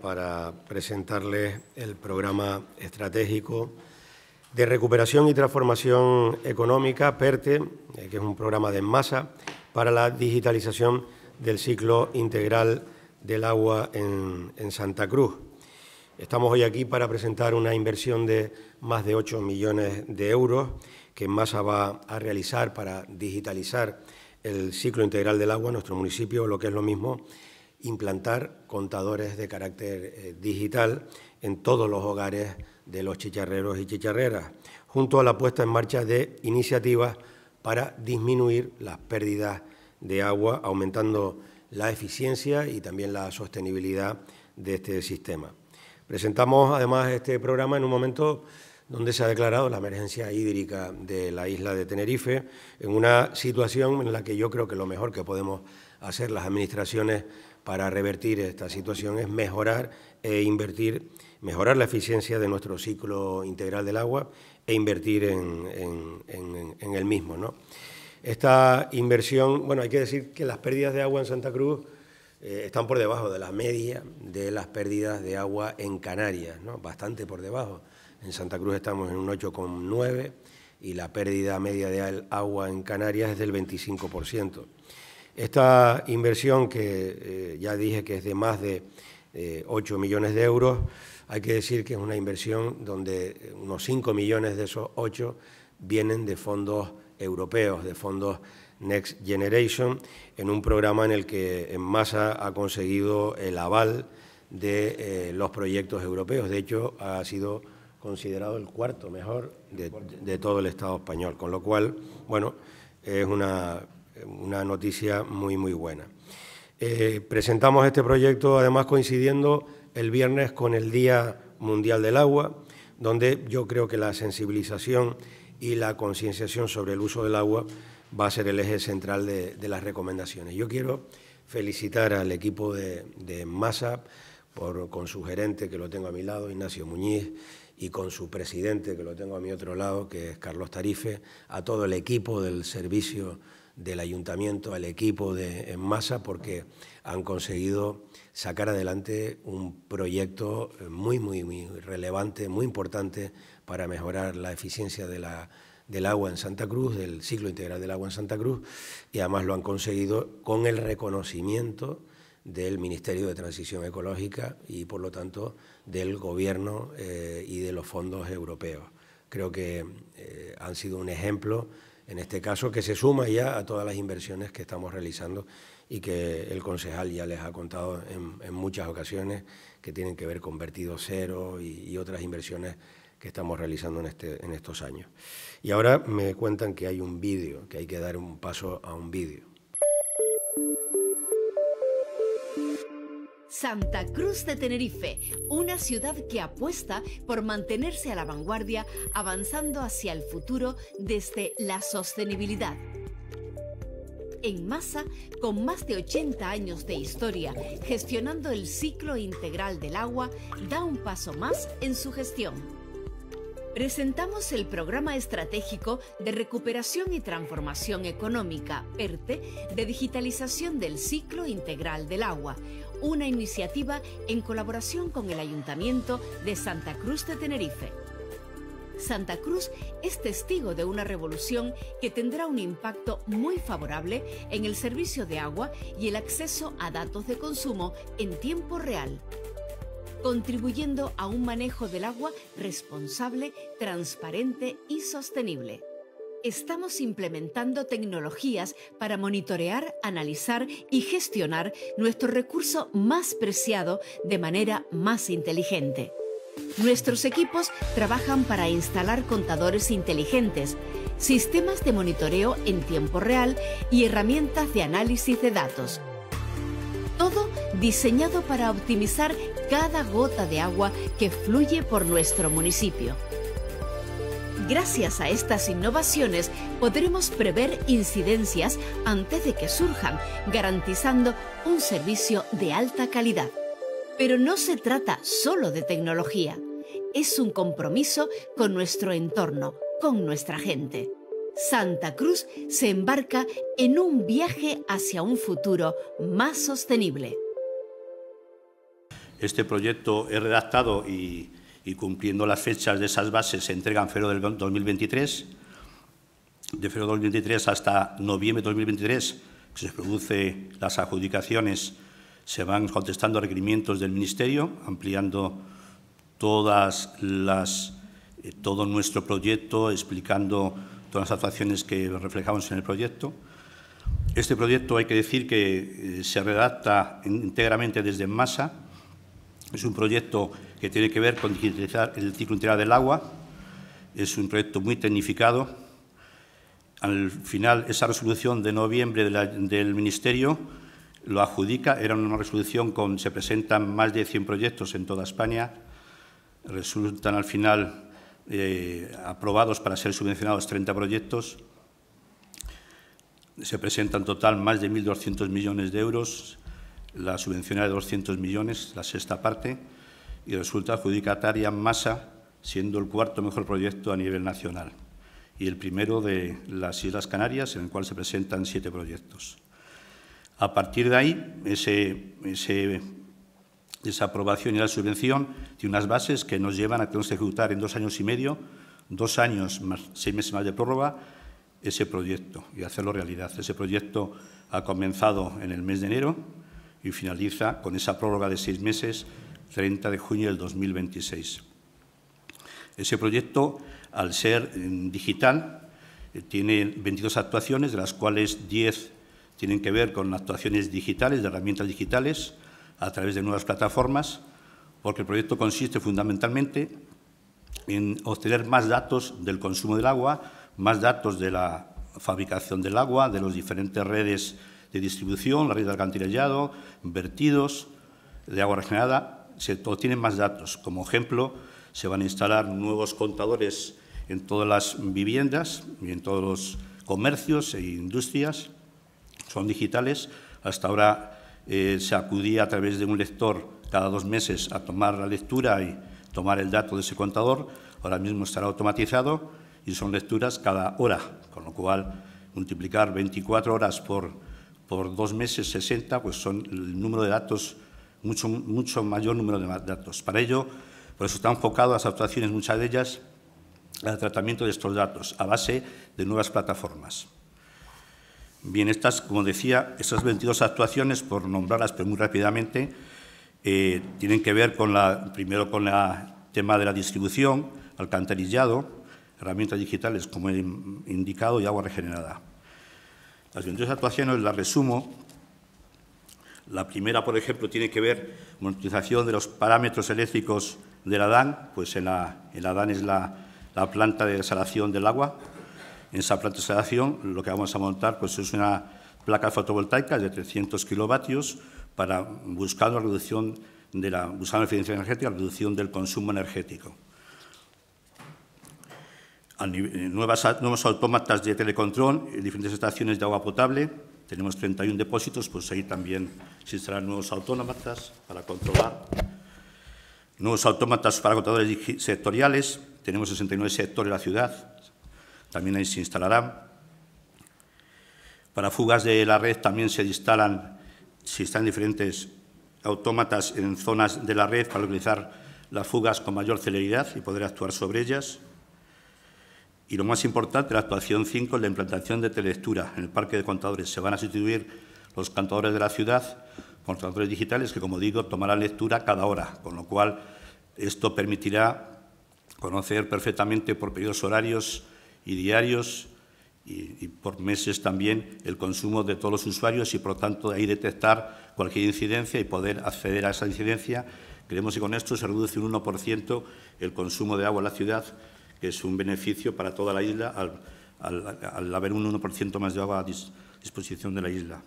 para presentarles el programa estratégico de recuperación y transformación económica, PERTE, eh, que es un programa de masa para la digitalización del ciclo integral del agua en, Santa Cruz. Estamos hoy aquí para presentar una inversión de más de 8 millones de euros que Masa va a realizar para digitalizar el ciclo integral del agua en nuestro municipio, lo que es lo mismo implantar contadores de carácter eh, digital en todos los hogares de los chicharreros y chicharreras, junto a la puesta en marcha de iniciativas para disminuir las pérdidas de agua, aumentando la eficiencia y también la sostenibilidad de este sistema. Presentamos además este programa en un momento donde se ha declarado la emergencia hídrica de la isla de Tenerife, en una situación en la que yo creo que lo mejor que podemos hacer las administraciones para revertir esta situación es mejorar e invertir, mejorar la eficiencia de nuestro ciclo integral del agua e invertir en, el mismo. ¿no? Esta inversión, bueno, hay que decir que las pérdidas de agua en Santa Cruz eh, están por debajo de la media de las pérdidas de agua en Canarias, ¿no? bastante por debajo. En Santa Cruz estamos en un 8,9 y la pérdida media de agua en Canarias es del 25%. Esta inversión, que eh, ya dije que es de más de 8 eh, millones de euros, hay que decir que es una inversión donde unos 5 millones de esos 8 vienen de fondos europeos, de fondos Next Generation, en un programa en el que en masa ha conseguido el aval de eh, los proyectos europeos. De hecho, ha sido considerado el cuarto mejor de, de todo el Estado español, con lo cual, bueno, es una una noticia muy, muy buena. Eh, presentamos este proyecto además coincidiendo el viernes con el Día Mundial del Agua, donde yo creo que la sensibilización y la concienciación sobre el uso del agua va a ser el eje central de, las recomendaciones. Yo quiero felicitar al equipo de, de MASA por, con su gerente, que lo tengo a mi lado, Ignacio Muñiz, y con su presidente, que lo tengo a mi otro lado, que es Carlos Tarife, a todo el equipo del servicio del ayuntamiento, al equipo de En Masa, porque han conseguido sacar adelante un proyecto eh, muy, muy, muy relevante, muy importante para mejorar la eficiencia de del agua en Santa Cruz, del ciclo integral del agua en Santa Cruz, y además lo han conseguido con el reconocimiento del Ministerio de Transición Ecológica y, por lo tanto, del Gobierno eh, y de los fondos europeos. Creo que eh, han sido un ejemplo en este caso, que se suma ya a todas las inversiones que estamos realizando y que el concejal ya les ha contado en, muchas ocasiones que tienen que ver con vertido cero y, y otras inversiones que estamos realizando en, este, en estos años. Y ahora me cuentan que hay un vídeo, que hay que dar un paso a un vídeo. Santa Cruz de Tenerife, una ciudad que apuesta por mantenerse a la vanguardia, avanzando hacia el futuro desde la sostenibilidad. En masa, con más de 80 años de historia, gestionando el ciclo integral del agua, da un paso más en su gestión. Presentamos el Programa Estratégico de Recuperación y Transformación Económica, PERTE, de digitalización del ciclo integral del agua, una iniciativa en colaboración con el Ayuntamiento de Santa Cruz de Tenerife. Santa Cruz es testigo de una revolución que tendrá un impacto muy favorable en el servicio de agua y el acceso a datos de consumo en tiempo real, contribuyendo a un manejo del agua responsable, transparente y sostenible. Estamos implementando tecnologías para monitorear, analizar y gestionar nuestro recurso más preciado de manera más inteligente. Nuestros equipos trabajan para instalar contadores inteligentes, sistemas de monitoreo en tiempo real y herramientas de análisis de datos. Todo diseñado para optimizar cada gota de agua que fluye por nuestro municipio. Gracias a estas innovaciones podremos prever incidencias antes de que surjan, garantizando un servicio de alta calidad. Pero no se trata solo de tecnología, es un compromiso con nuestro entorno, con nuestra gente. Santa Cruz se embarca en un viaje hacia un futuro más sostenible. Este proyecto he redactado y y cumpliendo las fechas de esas bases se entregan febrero del 2023. De febrero del 2023 hasta noviembre de 2023, que se produce las adjudicaciones, se van contestando requerimientos del Ministerio, ampliando todas las, eh, todo nuestro proyecto, explicando todas las actuaciones que reflejamos en el proyecto. Este proyecto hay que decir que eh, se redacta íntegramente desde masa. Es un proyecto que tiene que ver con digitalizar el ciclo integral del agua. Es un proyecto muy tecnificado. Al final, esa resolución de noviembre del Ministerio lo adjudica. Era una resolución con se presentan más de 100 proyectos en toda España. Resultan al final eh, aprobados para ser subvencionados 30 proyectos. Se presentan en total más de 1.200 millones de euros. La subvención era de 200 millones, la sexta parte y resulta adjudicataria en masa, siendo el cuarto mejor proyecto a nivel nacional y el primero de las Islas Canarias, en el cual se presentan siete proyectos. A partir de ahí, ese, esa aprobación y la subvención tiene unas bases que nos llevan a que nos que ejecutar en dos años y medio, dos años más seis meses más de prórroga, ese proyecto y hacerlo realidad. Ese proyecto ha comenzado en el mes de enero y finaliza con esa prórroga de seis meses 30 de junio del 2026. Ese proyecto, al ser mm, digital, eh, tiene 22 actuaciones, de las cuales 10 tienen que ver con actuaciones digitales, de herramientas digitales, a través de nuevas plataformas, porque el proyecto consiste fundamentalmente en obtener más datos del consumo del agua, más datos de la fabricación del agua, de las diferentes redes de distribución, la red de alcantarillado, vertidos de agua regenerada, se obtienen más datos. Como ejemplo, se van a instalar nuevos contadores en todas las viviendas y en todos los comercios e industrias. Son digitales. Hasta ahora eh, se acudía a través de un lector cada dos meses a tomar la lectura y tomar el dato de ese contador. Ahora mismo estará automatizado y son lecturas cada hora, con lo cual multiplicar 24 horas por, por dos meses 60, pues son el número de datos mucho, mayor número de datos. Para ello, por eso están enfocado las actuaciones, muchas de ellas, al tratamiento de estos datos a base de nuevas plataformas. Bien, estas, como decía, estas 22 actuaciones, por nombrarlas pero muy rápidamente, eh, tienen que ver con la, primero con el tema de la distribución, alcantarillado, herramientas digitales, como he indicado, y agua regenerada. Las 22 actuaciones las resumo la primera, por ejemplo, tiene que ver con la utilización de los parámetros eléctricos del dan. pues en la, el Adán es la, planta de desalación del agua. En esa planta de desalación lo que vamos a montar pues, es una placa fotovoltaica de 300 kilovatios para buscar la reducción de la, eficiencia energética, la reducción del consumo energético. nuevas, nuevos autómatas de telecontrol, diferentes estaciones de agua potable, tenemos 31 depósitos, pues ahí también se instalarán nuevos autómatas para controlar, nuevos autómatas para contadores sectoriales, tenemos 69 sectores de la ciudad, también ahí se instalarán. Para fugas de la red también se instalan, se instalan diferentes autómatas en zonas de la red para localizar las fugas con mayor celeridad y poder actuar sobre ellas. Y lo más importante, la actuación 5, la implantación de telelectura en el parque de contadores. Se van a sustituir los contadores de la ciudad con contadores digitales que, como digo, tomarán lectura cada hora, con lo cual esto permitirá conocer perfectamente por periodos horarios y diarios y, y, por meses también el consumo de todos los usuarios y, por lo tanto, ahí detectar cualquier incidencia y poder acceder a esa incidencia. Creemos que con esto se reduce un 1% el consumo de agua en la ciudad que es un beneficio para toda la isla al, haber un 1% más de agua a disposición de la isla.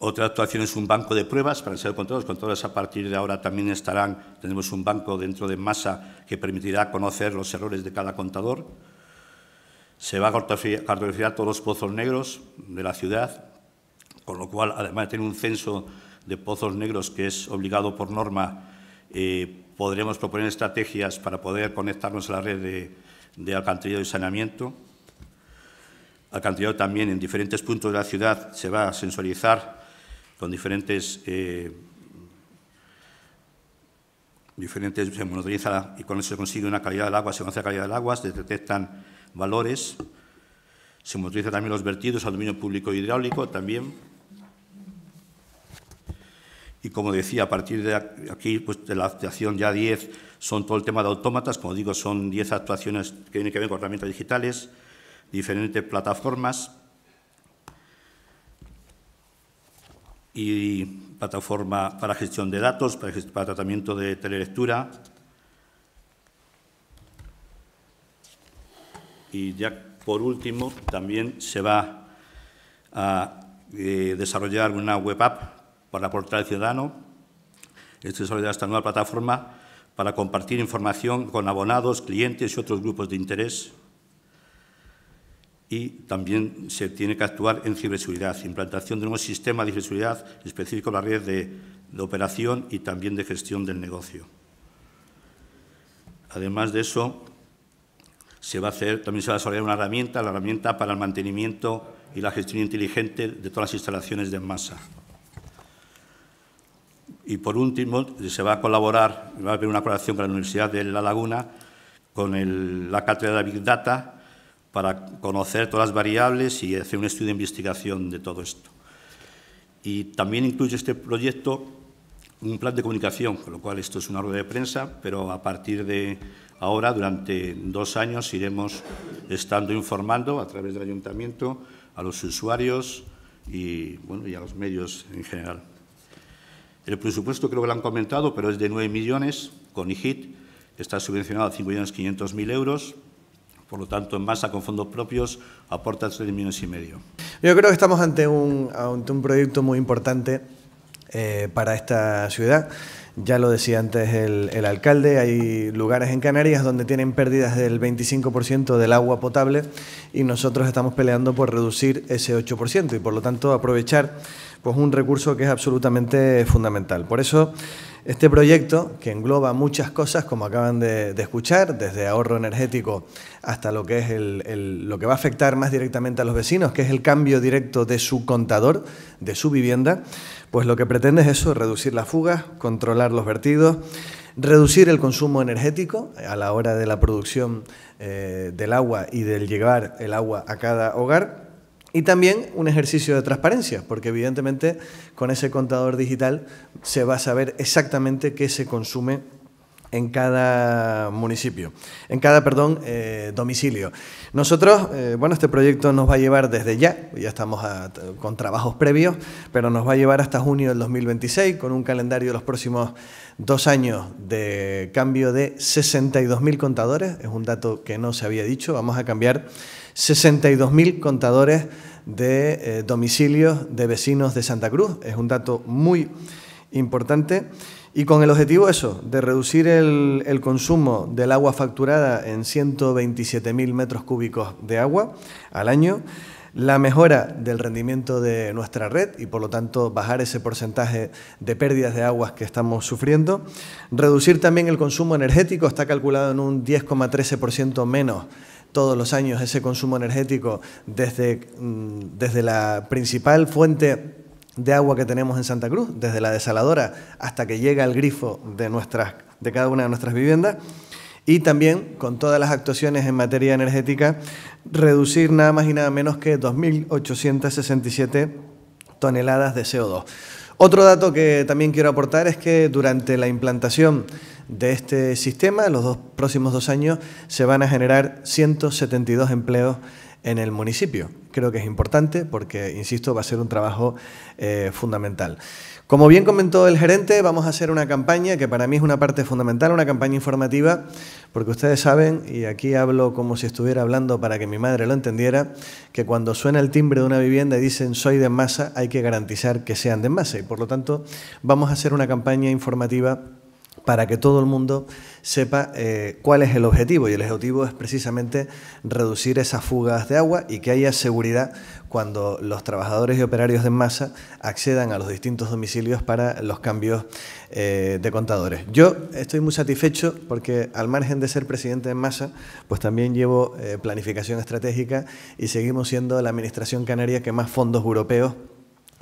Otra actuación es un banco de pruebas para ser controlados. contadores. a partir de ahora también estarán, tenemos un banco dentro de masa que permitirá conocer los errores de cada contador. Se va a cartografiar todos los pozos negros de la ciudad, con lo cual, además de tener un censo de pozos negros que es obligado por norma, eh, podremos proponer estrategias para poder conectarnos a la red de, de alcantarillado y saneamiento. Alcantarillado también en diferentes puntos de la ciudad se va a sensorizar con diferentes... Eh, diferentes se monitoriza y cuando se consigue una calidad del agua, se conoce la calidad del agua, se detectan valores, se monitoriza también los vertidos al dominio público e hidráulico también, y como decía, a partir de aquí, pues de la actuación ya 10 son todo el tema de autómatas, como digo, son 10 actuaciones que tienen que ver con herramientas digitales, diferentes plataformas y plataforma para gestión de datos, para, tratamiento de telelectura. Y ya por último, también se va a eh, desarrollar una web app ...para aportar al Ciudadano. Estoy desarrollando esta nueva plataforma para compartir información con abonados, clientes y otros grupos de interés. Y también se tiene que actuar en ciberseguridad, implantación de un sistema de ciberseguridad específico a la red de, operación y también de gestión del negocio. Además de eso, se va a hacer, también se va a desarrollar una herramienta, la herramienta para el mantenimiento y la gestión inteligente de todas las instalaciones de masa. Y por último, se va a colaborar, va a haber una colaboración con la Universidad de La Laguna, con la cátedra de Big Data, para conocer todas las variables y hacer un estudio de investigación de todo esto. Y también incluye este proyecto un plan de comunicación, con lo cual esto es una rueda de prensa, pero a partir de ahora, durante dos años, iremos estando informando a través del ayuntamiento a los usuarios y, bueno, y a los medios en general. El presupuesto creo que lo han comentado, pero es de 9 millones, con IGIT está subvencionado a 5.500.000 euros, por lo tanto, en masa, con fondos propios, aporta 3 millones y medio. Yo creo que estamos ante un, proyecto muy importante eh, para esta ciudad. Ya lo decía antes el, alcalde, hay lugares en Canarias donde tienen pérdidas del 25% del agua potable y nosotros estamos peleando por reducir ese 8% y por lo tanto aprovechar pues un recurso que es absolutamente fundamental. Por eso este proyecto, que engloba muchas cosas, como acaban de, escuchar, desde ahorro energético hasta lo que, es lo que va a afectar más directamente a los vecinos, que es el cambio directo de su contador, de su vivienda, pues lo que pretende es eso, reducir las fugas, controlar los vertidos, reducir el consumo energético a la hora de la producción eh, del agua y del llevar el agua a cada hogar y también un ejercicio de transparencia, porque evidentemente con ese contador digital se va a saber exactamente qué se consume en cada municipio, en cada, perdón, eh, domicilio. Nosotros, eh, bueno, este proyecto nos va a llevar desde ya, ya estamos con trabajos previos, pero nos va a llevar hasta junio del 2026 con un calendario de los próximos dos años de cambio de 62.000 contadores, es un dato que no se había dicho, vamos a cambiar 62.000 contadores de eh, domicilios de vecinos de Santa Cruz. Es un dato muy importante. Y con el objetivo eso, de reducir el, el consumo del agua facturada en 127.000 metros cúbicos de agua al año, la mejora del rendimiento de nuestra red y por lo tanto bajar ese porcentaje de pérdidas de aguas que estamos sufriendo, reducir también el consumo energético, está calculado en un 10,13% menos todos los años ese consumo energético desde, mm, desde la principal fuente de agua que tenemos en Santa Cruz, desde la desaladora hasta que llega al grifo de, nuestras, de cada una de nuestras viviendas, y también con todas las actuaciones en materia energética, reducir nada más y nada menos que 2.867 toneladas de CO2. Otro dato que también quiero aportar es que durante la implantación de este sistema. En los dos, próximos dos años se van a generar 172 empleos en el municipio. Creo que es importante porque, insisto, va a ser un trabajo eh, fundamental. Como bien comentó el gerente, vamos a hacer una campaña que para mí es una parte fundamental, una campaña informativa, porque ustedes saben, y aquí hablo como si estuviera hablando para que mi madre lo entendiera, que cuando suena el timbre de una vivienda y dicen soy de masa, hay que garantizar que sean de masa y por lo tanto vamos a hacer una campaña informativa para que todo el mundo sepa eh, cuál es el objetivo. Y el objetivo es precisamente reducir esas fugas de agua y que haya seguridad cuando los trabajadores y operarios de masa accedan a los distintos domicilios para los cambios eh, de contadores. Yo estoy muy satisfecho porque al margen de ser presidente de masa, pues también llevo eh, planificación estratégica y seguimos siendo la administración canaria que más fondos europeos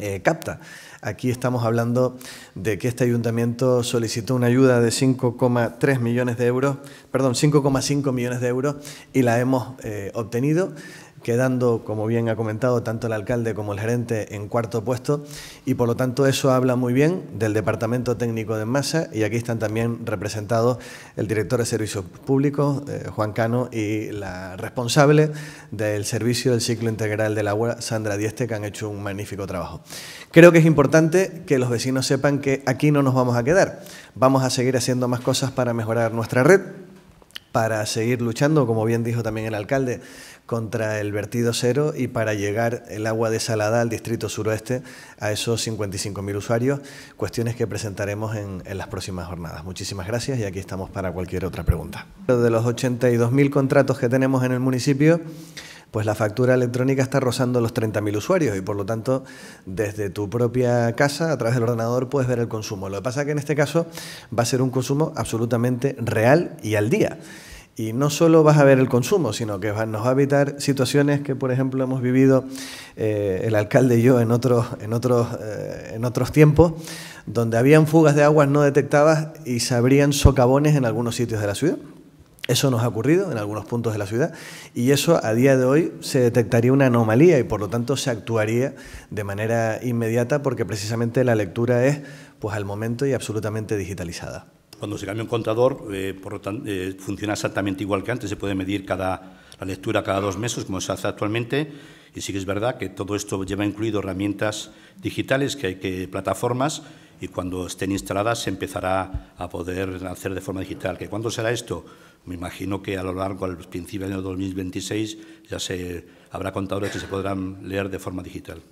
eh, capta. Aquí estamos hablando de que este ayuntamiento solicitó una ayuda de 5,3 millones de euros, perdón, 5,5 millones de euros y la hemos eh, obtenido quedando, como bien ha comentado, tanto el alcalde como el gerente en cuarto puesto y por lo tanto eso habla muy bien del Departamento Técnico de Masa y aquí están también representados el director de Servicios Públicos, eh, Juan Cano, y la responsable del servicio del ciclo integral del agua, Sandra Dieste, que han hecho un magnífico trabajo. Creo que es importante que los vecinos sepan que aquí no nos vamos a quedar, vamos a seguir haciendo más cosas para mejorar nuestra red para seguir luchando, como bien dijo también el alcalde, contra el vertido cero y para llegar el agua desalada al distrito suroeste a esos 55.000 usuarios, cuestiones que presentaremos en, en, las próximas jornadas. Muchísimas gracias y aquí estamos para cualquier otra pregunta. De los 82.000 contratos que tenemos en el municipio, pues la factura electrónica está rozando los 30.000 usuarios y por lo tanto desde tu propia casa, a través del ordenador, puedes ver el consumo. Lo que pasa es que en este caso va a ser un consumo absolutamente real y al día. Y no solo vas a ver el consumo, sino que nos va a evitar situaciones que, por ejemplo, hemos vivido eh, el alcalde y yo en otros, en, otros, eh, en otros tiempos, donde habían fugas de aguas no detectadas y se abrían socavones en algunos sitios de la ciudad. Eso nos ha ocurrido en algunos puntos de la ciudad y eso a día de hoy se detectaría una anomalía y por lo tanto se actuaría de manera inmediata porque precisamente la lectura es pues al momento y absolutamente digitalizada. Cuando se cambia un contador, eh, por, tanto, eh, funciona exactamente igual que antes, se puede medir cada, la lectura cada dos meses como se hace actualmente y sí que es verdad que todo esto lleva incluido herramientas digitales, que hay que plataformas y cuando estén instaladas se empezará a poder hacer de forma digital. ¿Que ¿Cuándo será esto? Me imagino que a lo largo, del principio del año 2026, ya se habrá contadores que se podrán leer de forma digital.